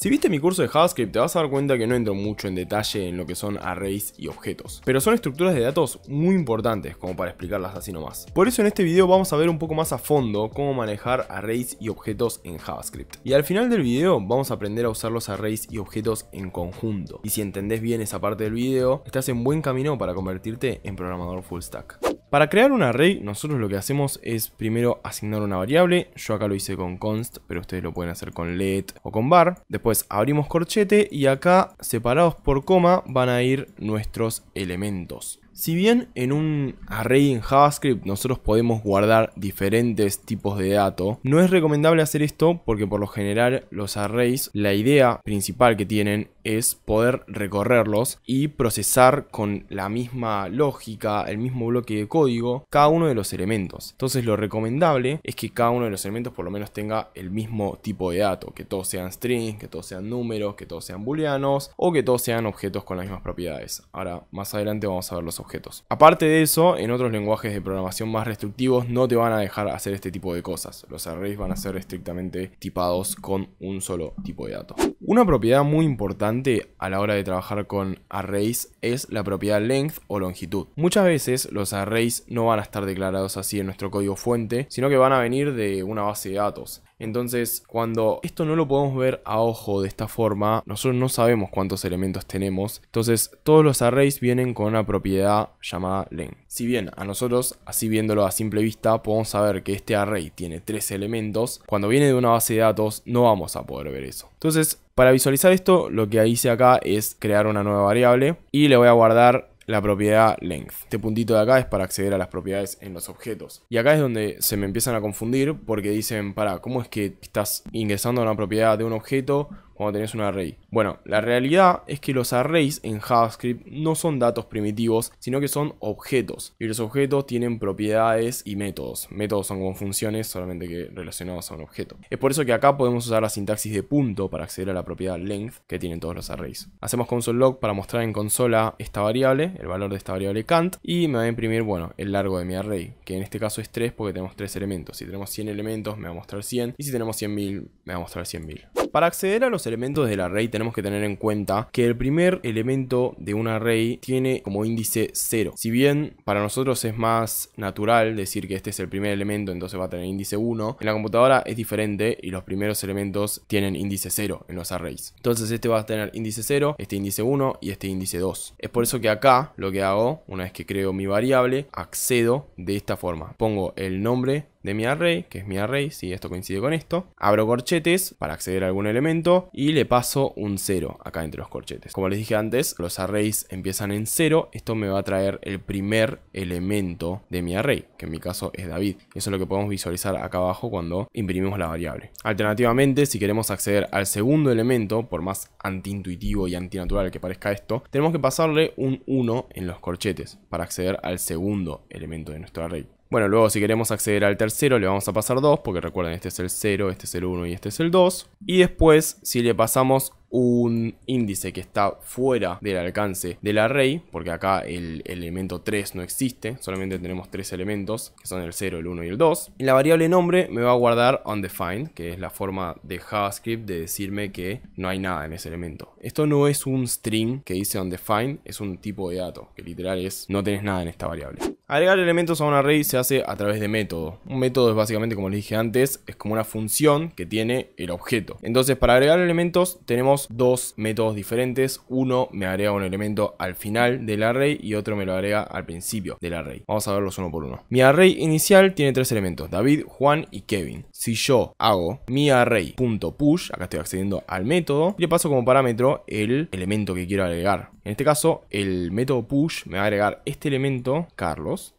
Si viste mi curso de JavaScript te vas a dar cuenta que no entro mucho en detalle en lo que son arrays y objetos, pero son estructuras de datos muy importantes como para explicarlas así nomás. Por eso en este video vamos a ver un poco más a fondo cómo manejar arrays y objetos en JavaScript. Y al final del video vamos a aprender a usar los arrays y objetos en conjunto. Y si entendés bien esa parte del video, estás en buen camino para convertirte en programador full stack. Para crear un array, nosotros lo que hacemos es primero asignar una variable. Yo acá lo hice con const, pero ustedes lo pueden hacer con let o con var. Después abrimos corchete y acá, separados por coma, van a ir nuestros elementos. Si bien en un array en JavaScript nosotros podemos guardar diferentes tipos de datos, no es recomendable hacer esto porque por lo general los arrays, la idea principal que tienen es poder recorrerlos y procesar con la misma lógica, el mismo bloque de código, cada uno de los elementos. Entonces lo recomendable es que cada uno de los elementos por lo menos tenga el mismo tipo de dato, que todos sean strings, que todos sean números, que todos sean booleanos o que todos sean objetos con las mismas propiedades. Ahora más adelante vamos a ver los Aparte de eso, en otros lenguajes de programación más restrictivos no te van a dejar hacer este tipo de cosas. Los arrays van a ser estrictamente tipados con un solo tipo de dato. Una propiedad muy importante a la hora de trabajar con arrays es la propiedad length o longitud. Muchas veces los arrays no van a estar declarados así en nuestro código fuente, sino que van a venir de una base de datos. Entonces, cuando esto no lo podemos ver a ojo de esta forma, nosotros no sabemos cuántos elementos tenemos. Entonces, todos los arrays vienen con una propiedad llamada len. Si bien a nosotros, así viéndolo a simple vista, podemos saber que este array tiene tres elementos, cuando viene de una base de datos no vamos a poder ver eso. Entonces, para visualizar esto, lo que hice acá es crear una nueva variable y le voy a guardar la propiedad length. Este puntito de acá es para acceder a las propiedades en los objetos. Y acá es donde se me empiezan a confundir porque dicen, para, ¿cómo es que estás ingresando a una propiedad de un objeto cuando tenés un array. Bueno, la realidad es que los arrays en JavaScript no son datos primitivos, sino que son objetos. Y los objetos tienen propiedades y métodos. Métodos son como funciones, solamente que relacionados a un objeto. Es por eso que acá podemos usar la sintaxis de punto para acceder a la propiedad length que tienen todos los arrays. Hacemos console.log para mostrar en consola esta variable, el valor de esta variable cant, y me va a imprimir, bueno, el largo de mi array, que en este caso es 3 porque tenemos 3 elementos. Si tenemos 100 elementos me va a mostrar 100, y si tenemos 100.000 me va a mostrar 100.000. Para acceder a los elementos del array tenemos que tener en cuenta que el primer elemento de un array tiene como índice 0. Si bien para nosotros es más natural decir que este es el primer elemento, entonces va a tener índice 1, en la computadora es diferente y los primeros elementos tienen índice 0 en los arrays. Entonces este va a tener índice 0, este índice 1 y este índice 2. Es por eso que acá lo que hago, una vez que creo mi variable, accedo de esta forma. Pongo el nombre de mi array, que es mi array, si esto coincide con esto. Abro corchetes para acceder a algún elemento y le paso un 0 acá entre los corchetes. Como les dije antes, los arrays empiezan en 0. Esto me va a traer el primer elemento de mi array, que en mi caso es David. Eso es lo que podemos visualizar acá abajo cuando imprimimos la variable. Alternativamente, si queremos acceder al segundo elemento, por más antiintuitivo y antinatural que parezca esto, tenemos que pasarle un 1 en los corchetes para acceder al segundo elemento de nuestro array. Bueno, luego si queremos acceder al tercero le vamos a pasar 2, porque recuerden este es el 0, este es el 1 y este es el 2. Y después si le pasamos un índice que está fuera del alcance del array, porque acá el elemento 3 no existe, solamente tenemos tres elementos, que son el 0, el 1 y el 2. En la variable nombre me va a guardar undefined, que es la forma de JavaScript de decirme que no hay nada en ese elemento. Esto no es un string que dice undefined, es un tipo de dato, que literal es no tenés nada en esta variable. Agregar elementos a un array se hace a través de método. Un método es básicamente, como les dije antes, es como una función que tiene el objeto. Entonces, para agregar elementos tenemos dos métodos diferentes. Uno me agrega un elemento al final del array y otro me lo agrega al principio del array. Vamos a verlos uno por uno. Mi array inicial tiene tres elementos, David, Juan y Kevin. Si yo hago mi array.push, acá estoy accediendo al método, y le paso como parámetro el elemento que quiero agregar. En este caso, el método push me va a agregar este elemento, Carlos,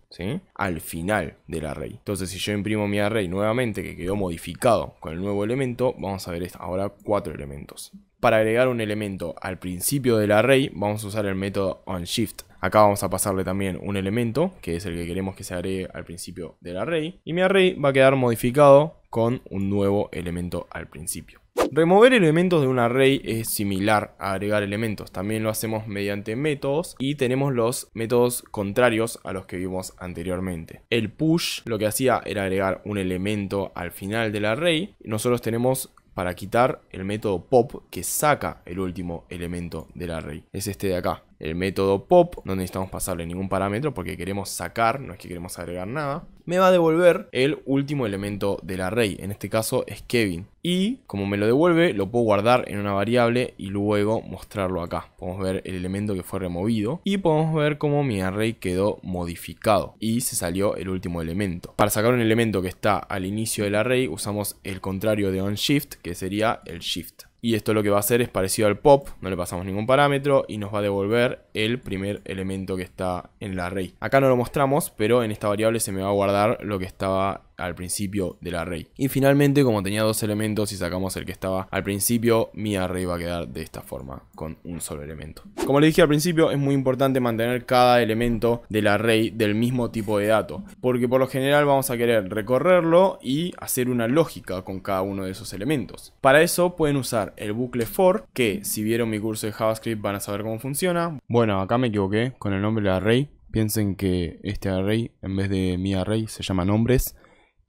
al final del array. Entonces, si yo imprimo mi array nuevamente, que quedó modificado con el nuevo elemento, vamos a ver ahora cuatro elementos. Para agregar un elemento al principio del array, vamos a usar el método onShift. Acá vamos a pasarle también un elemento, que es el que queremos que se agregue al principio del array. Y mi array va a quedar modificado con un nuevo elemento al principio. Remover elementos de un array es similar a agregar elementos, también lo hacemos mediante métodos y tenemos los métodos contrarios a los que vimos anteriormente. El push lo que hacía era agregar un elemento al final del array, nosotros tenemos para quitar el método pop que saca el último elemento del array. Es este de acá, el método pop, no necesitamos pasarle ningún parámetro porque queremos sacar, no es que queremos agregar nada me va a devolver el último elemento del array, en este caso es Kevin. Y como me lo devuelve, lo puedo guardar en una variable y luego mostrarlo acá. Podemos ver el elemento que fue removido y podemos ver cómo mi array quedó modificado y se salió el último elemento. Para sacar un elemento que está al inicio del array usamos el contrario de OnShift, que sería el shift. Y esto lo que va a hacer es parecido al pop, no le pasamos ningún parámetro y nos va a devolver el primer elemento que está en la array. Acá no lo mostramos, pero en esta variable se me va a guardar lo que estaba al principio del array Y finalmente, como tenía dos elementos y sacamos el que estaba al principio, mi array va a quedar de esta forma, con un solo elemento. Como le dije al principio, es muy importante mantener cada elemento del array del mismo tipo de dato, porque por lo general vamos a querer recorrerlo y hacer una lógica con cada uno de esos elementos. Para eso pueden usar el bucle for, que si vieron mi curso de JavaScript van a saber cómo funciona. Bueno, acá me equivoqué con el nombre del array, Piensen que este array, en vez de mi array, se llama nombres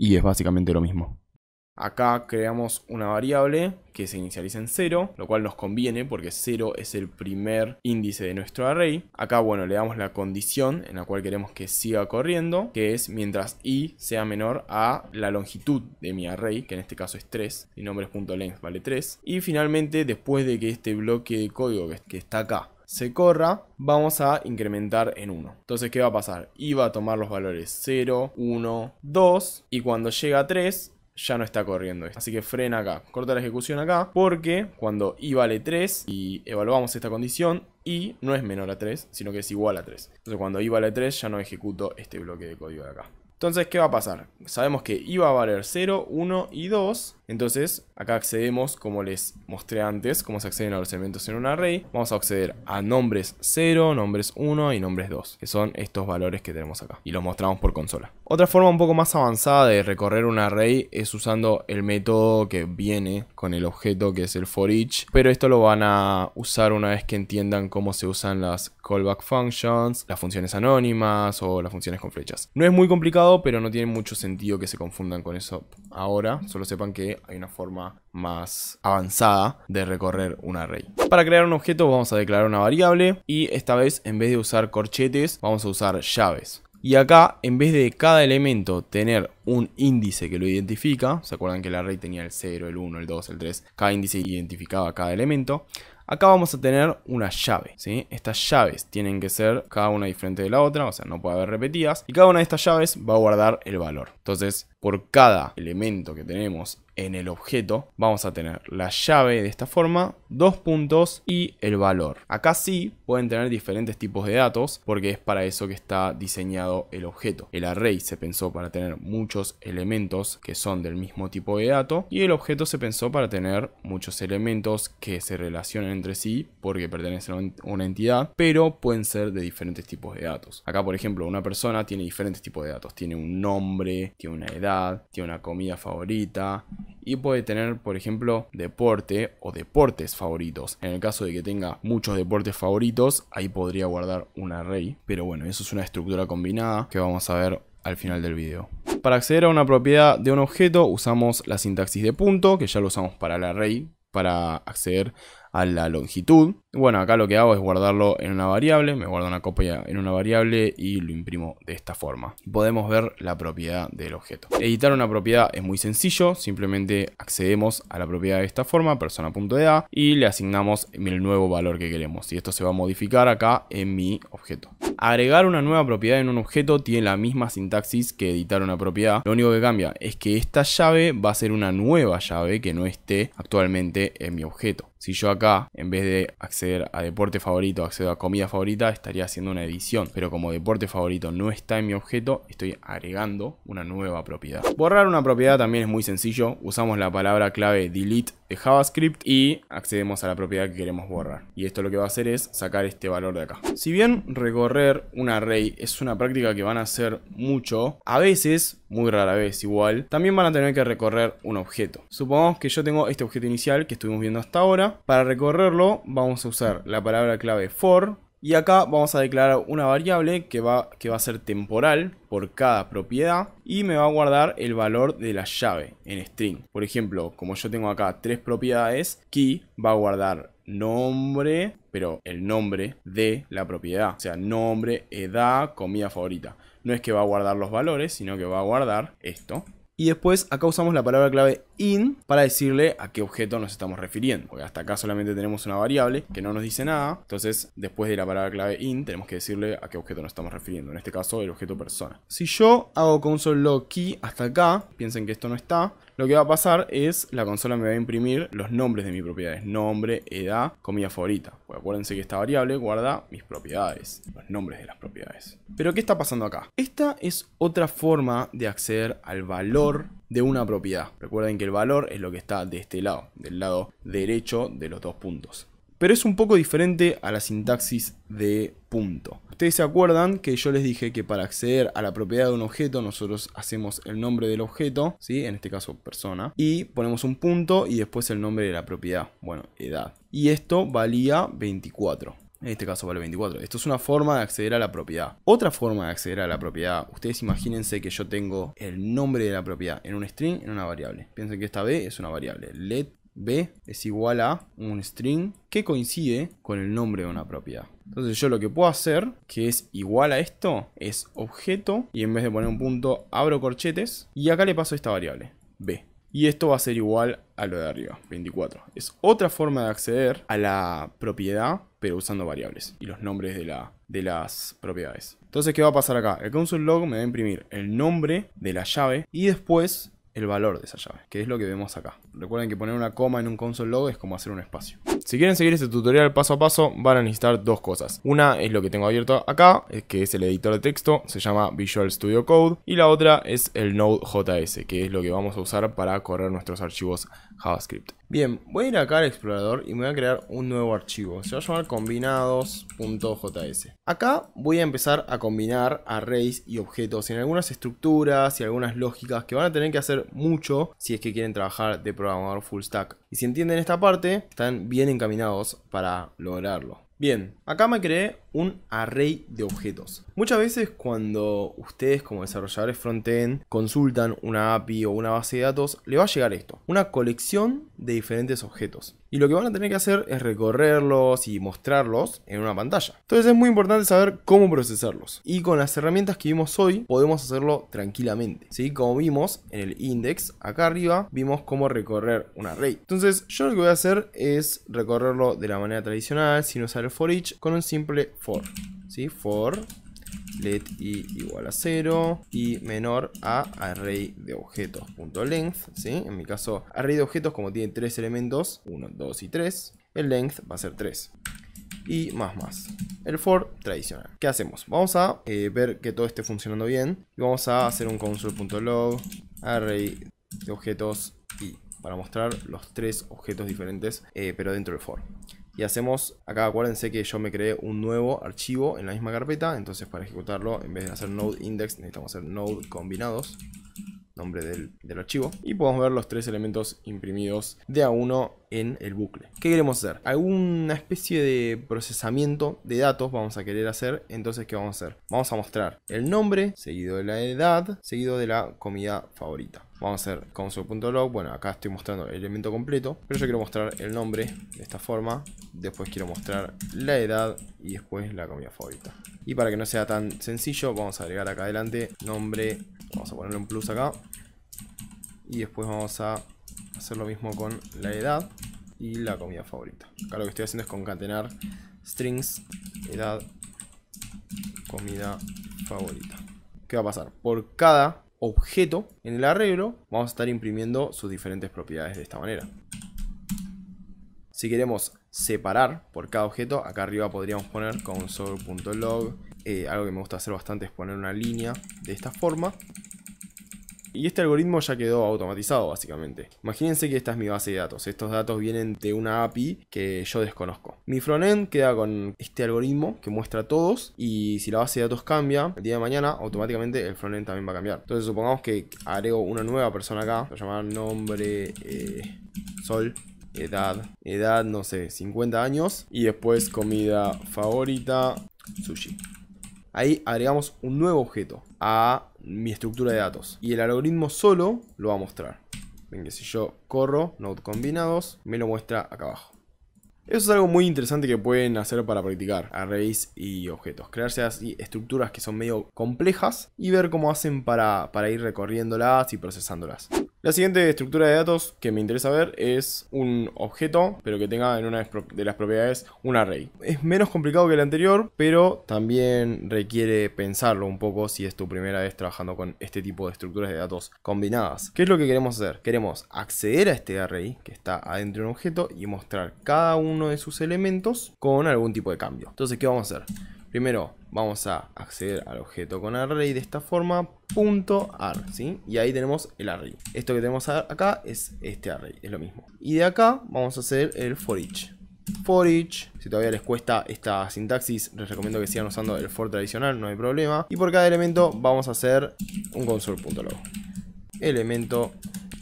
y es básicamente lo mismo. Acá creamos una variable que se inicializa en 0, lo cual nos conviene porque 0 es el primer índice de nuestro array. Acá, bueno, le damos la condición en la cual queremos que siga corriendo, que es mientras i sea menor a la longitud de mi array, que en este caso es 3, Mi nombre es .length vale 3. Y finalmente, después de que este bloque de código que está acá se corra, vamos a incrementar en 1. Entonces, ¿qué va a pasar? i va a tomar los valores 0, 1, 2 y cuando llega a 3 ya no está corriendo esto. Así que frena acá, corta la ejecución acá, porque cuando i vale 3 y evaluamos esta condición, i no es menor a 3, sino que es igual a 3. Entonces cuando i vale 3 ya no ejecuto este bloque de código de acá. Entonces, ¿qué va a pasar? Sabemos que iba a valer 0, 1 y 2. Entonces, acá accedemos, como les mostré antes, cómo se acceden a los elementos en un array. Vamos a acceder a nombres 0, nombres 1 y nombres 2, que son estos valores que tenemos acá. Y los mostramos por consola. Otra forma un poco más avanzada de recorrer un array es usando el método que viene con el objeto, que es el for each. Pero esto lo van a usar una vez que entiendan cómo se usan las callback functions, las funciones anónimas o las funciones con flechas. No es muy complicado pero no tiene mucho sentido que se confundan con eso ahora. Solo sepan que hay una forma más avanzada de recorrer un array. Para crear un objeto vamos a declarar una variable y esta vez en vez de usar corchetes vamos a usar llaves. Y acá, en vez de cada elemento tener un índice que lo identifica, ¿se acuerdan que el array tenía el 0, el 1, el 2, el 3? Cada índice identificaba cada elemento. Acá vamos a tener una llave, ¿sí? Estas llaves tienen que ser cada una diferente de la otra, o sea, no puede haber repetidas. Y cada una de estas llaves va a guardar el valor. Entonces, por cada elemento que tenemos en el objeto, vamos a tener la llave de esta forma, dos puntos y el valor. Acá sí pueden tener diferentes tipos de datos porque es para eso que está diseñado el objeto. El array se pensó para tener muchos elementos que son del mismo tipo de dato y el objeto se pensó para tener muchos elementos que se relacionan entre sí porque pertenecen a una entidad, pero pueden ser de diferentes tipos de datos. Acá, por ejemplo, una persona tiene diferentes tipos de datos. Tiene un nombre, tiene una edad, tiene una comida favorita, y puede tener, por ejemplo, deporte o deportes favoritos. En el caso de que tenga muchos deportes favoritos, ahí podría guardar un array. Pero bueno, eso es una estructura combinada que vamos a ver al final del video. Para acceder a una propiedad de un objeto usamos la sintaxis de punto, que ya lo usamos para el array, para acceder a la longitud. Bueno, acá lo que hago es guardarlo en una variable, me guardo una copia en una variable y lo imprimo de esta forma. Podemos ver la propiedad del objeto. Editar una propiedad es muy sencillo, simplemente accedemos a la propiedad de esta forma, edad y le asignamos el nuevo valor que queremos. Y esto se va a modificar acá en mi objeto. Agregar una nueva propiedad en un objeto tiene la misma sintaxis que editar una propiedad. Lo único que cambia es que esta llave va a ser una nueva llave que no esté actualmente en mi objeto. Si yo acá, en vez de acceder a deporte favorito, accedo a comida favorita, estaría haciendo una edición. Pero como deporte favorito no está en mi objeto, estoy agregando una nueva propiedad. Borrar una propiedad también es muy sencillo. Usamos la palabra clave delete JavaScript y accedemos a la propiedad que queremos borrar. Y esto lo que va a hacer es sacar este valor de acá. Si bien recorrer un array es una práctica que van a hacer mucho, a veces, muy rara vez igual, también van a tener que recorrer un objeto. Supongamos que yo tengo este objeto inicial que estuvimos viendo hasta ahora. Para recorrerlo vamos a usar la palabra clave for y acá vamos a declarar una variable que va, que va a ser temporal por cada propiedad y me va a guardar el valor de la llave en string. Por ejemplo, como yo tengo acá tres propiedades, key va a guardar nombre, pero el nombre de la propiedad. O sea, nombre, edad, comida favorita. No es que va a guardar los valores, sino que va a guardar esto. Y después acá usamos la palabra clave in para decirle a qué objeto nos estamos refiriendo. Porque hasta acá solamente tenemos una variable que no nos dice nada. Entonces después de la palabra clave in tenemos que decirle a qué objeto nos estamos refiriendo. En este caso el objeto persona. Si yo hago console.log key hasta acá, piensen que esto no está. Lo que va a pasar es la consola me va a imprimir los nombres de mis propiedades. Nombre, edad, comida favorita. Pues acuérdense que esta variable guarda mis propiedades. Los nombres de las propiedades. Pero ¿qué está pasando acá? Esta es otra forma de acceder al valor de una propiedad. Recuerden que el valor es lo que está de este lado, del lado derecho de los dos puntos. Pero es un poco diferente a la sintaxis de punto. Ustedes se acuerdan que yo les dije que para acceder a la propiedad de un objeto nosotros hacemos el nombre del objeto, ¿sí? en este caso persona, y ponemos un punto y después el nombre de la propiedad, bueno, edad. Y esto valía 24. En este caso vale 24. Esto es una forma de acceder a la propiedad. Otra forma de acceder a la propiedad. Ustedes imagínense que yo tengo el nombre de la propiedad en un string, en una variable. Piensen que esta B es una variable. Let B es igual a un string que coincide con el nombre de una propiedad. Entonces yo lo que puedo hacer, que es igual a esto, es objeto, y en vez de poner un punto, abro corchetes, y acá le paso esta variable, B. Y esto va a ser igual a lo de arriba, 24. Es otra forma de acceder a la propiedad, pero usando variables y los nombres de, la, de las propiedades. Entonces, ¿qué va a pasar acá? El console.log me va a imprimir el nombre de la llave y después el valor de esa llave, que es lo que vemos acá. Recuerden que poner una coma en un console es como hacer un espacio. Si quieren seguir este tutorial paso a paso, van a necesitar dos cosas. Una es lo que tengo abierto acá, que es el editor de texto, se llama Visual Studio Code. Y la otra es el Node.js, que es lo que vamos a usar para correr nuestros archivos JavaScript. Bien, voy a ir acá al explorador y me voy a crear un nuevo archivo. Se va a llamar combinados.js. Acá voy a empezar a combinar arrays y objetos en algunas estructuras y algunas lógicas que van a tener que hacer mucho si es que quieren trabajar de programador full stack. Y si entienden esta parte, están bien encaminados para lograrlo. Bien, acá me creé un array de objetos. Muchas veces cuando ustedes como desarrolladores frontend consultan una API o una base de datos, le va a llegar esto, una colección de diferentes objetos. Y lo que van a tener que hacer es recorrerlos y mostrarlos en una pantalla. Entonces es muy importante saber cómo procesarlos. Y con las herramientas que vimos hoy podemos hacerlo tranquilamente. ¿sí? Como vimos en el index, acá arriba vimos cómo recorrer un array. Entonces yo lo que voy a hacer es recorrerlo de la manera tradicional, Sin usar el for each, con un simple for. ¿Sí? For let i igual a 0 y menor a array de objetos.length, ¿sí? En mi caso, array de objetos como tiene tres elementos, 1, 2 y 3, el length va a ser 3 y más más. El for tradicional. ¿Qué hacemos? Vamos a eh, ver que todo esté funcionando bien y vamos a hacer un console.log array de objetos y para mostrar los tres objetos diferentes eh, pero dentro del for y hacemos, acá acuérdense que yo me creé un nuevo archivo en la misma carpeta, entonces para ejecutarlo en vez de hacer node index necesitamos hacer node combinados nombre del, archivo y podemos ver los tres elementos imprimidos de a uno en el bucle. ¿Qué queremos hacer? Alguna especie de procesamiento de datos vamos a querer hacer, entonces ¿qué vamos a hacer? Vamos a mostrar el nombre, seguido de la edad, seguido de la comida favorita. Vamos a hacer console.log, bueno acá estoy mostrando el elemento completo, pero yo quiero mostrar el nombre de esta forma, después quiero mostrar la edad y después la comida favorita. Y para que no sea tan sencillo, vamos a agregar acá adelante nombre Vamos a ponerle un plus acá. Y después vamos a hacer lo mismo con la edad y la comida favorita. Acá lo que estoy haciendo es concatenar strings, edad, comida favorita. ¿Qué va a pasar? Por cada objeto en el arreglo vamos a estar imprimiendo sus diferentes propiedades de esta manera. Si queremos separar por cada objeto, acá arriba podríamos poner console.log eh, algo que me gusta hacer bastante es poner una línea de esta forma. Y este algoritmo ya quedó automatizado básicamente. Imagínense que esta es mi base de datos. Estos datos vienen de una API que yo desconozco. Mi frontend queda con este algoritmo que muestra todos y si la base de datos cambia el día de mañana, automáticamente el frontend también va a cambiar. Entonces supongamos que agrego una nueva persona acá. Voy a llamar nombre eh, sol edad, edad, no sé, 50 años. Y después comida favorita, sushi. Ahí agregamos un nuevo objeto a mi estructura de datos. Y el algoritmo solo lo va a mostrar. Ven que si yo corro node combinados, me lo muestra acá abajo. Eso es algo muy interesante que pueden hacer para practicar arrays y objetos. Crearse así estructuras que son medio complejas y ver cómo hacen para, para ir recorriéndolas y procesándolas. La siguiente estructura de datos que me interesa ver es un objeto, pero que tenga en una de las propiedades un array. Es menos complicado que el anterior, pero también requiere pensarlo un poco si es tu primera vez trabajando con este tipo de estructuras de datos combinadas. ¿Qué es lo que queremos hacer? Queremos acceder a este array que está adentro de un objeto y mostrar cada uno de sus elementos con algún tipo de cambio. Entonces, ¿qué vamos a hacer? Primero, Vamos a acceder al objeto con array de esta forma, punto ¿sí? Y ahí tenemos el array. Esto que tenemos acá es este array, es lo mismo. Y de acá vamos a hacer el for each. For each, si todavía les cuesta esta sintaxis, les recomiendo que sigan usando el for tradicional, no hay problema. Y por cada elemento vamos a hacer un console.log. Elemento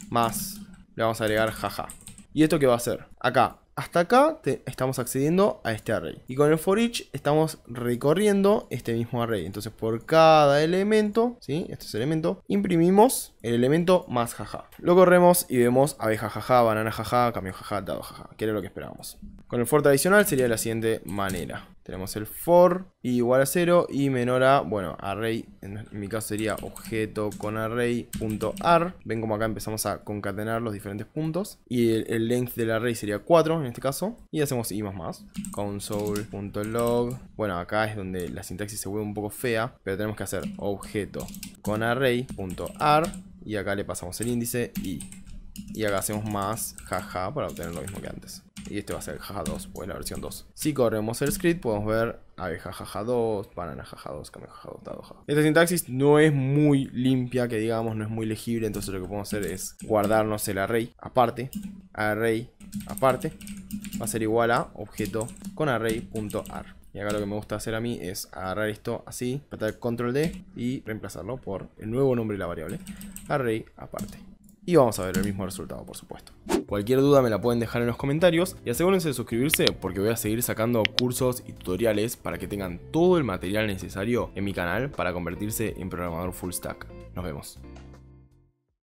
más, le vamos a agregar jaja. ¿Y esto qué va a hacer? Acá hasta acá estamos accediendo a este array. Y con el for each estamos recorriendo este mismo array. Entonces por cada elemento, ¿sí? este es el elemento, imprimimos el elemento más jaja. Lo corremos y vemos abeja jaja, banana jaja, camión jaja, dado jaja, que era lo que esperábamos. Con el for tradicional sería de la siguiente manera. Tenemos el for igual a 0 y menor a, bueno, array, en mi caso sería objeto con array.ar. Ven como acá empezamos a concatenar los diferentes puntos. Y el, length del array sería 4 en este caso. Y hacemos i más más. Console.log. Bueno, acá es donde la sintaxis se vuelve un poco fea, pero tenemos que hacer objeto con array.ar. Y acá le pasamos el índice y y acá hacemos más jaja para obtener lo mismo que antes. Y este va a ser jaja 2, pues la versión 2. Si corremos el script, podemos ver abeja jaja 2, banana jaja 2, camello jaja 2, dado jaja. Esta sintaxis no es muy limpia, que digamos, no es muy legible. Entonces lo que podemos hacer es guardarnos el array aparte, array aparte, va a ser igual a objeto con array.ar. Y acá lo que me gusta hacer a mí es agarrar esto así, Patar control D y reemplazarlo por el nuevo nombre de la variable, array aparte y vamos a ver el mismo resultado, por supuesto. Cualquier duda me la pueden dejar en los comentarios y asegúrense de suscribirse porque voy a seguir sacando cursos y tutoriales para que tengan todo el material necesario en mi canal para convertirse en programador full stack. Nos vemos.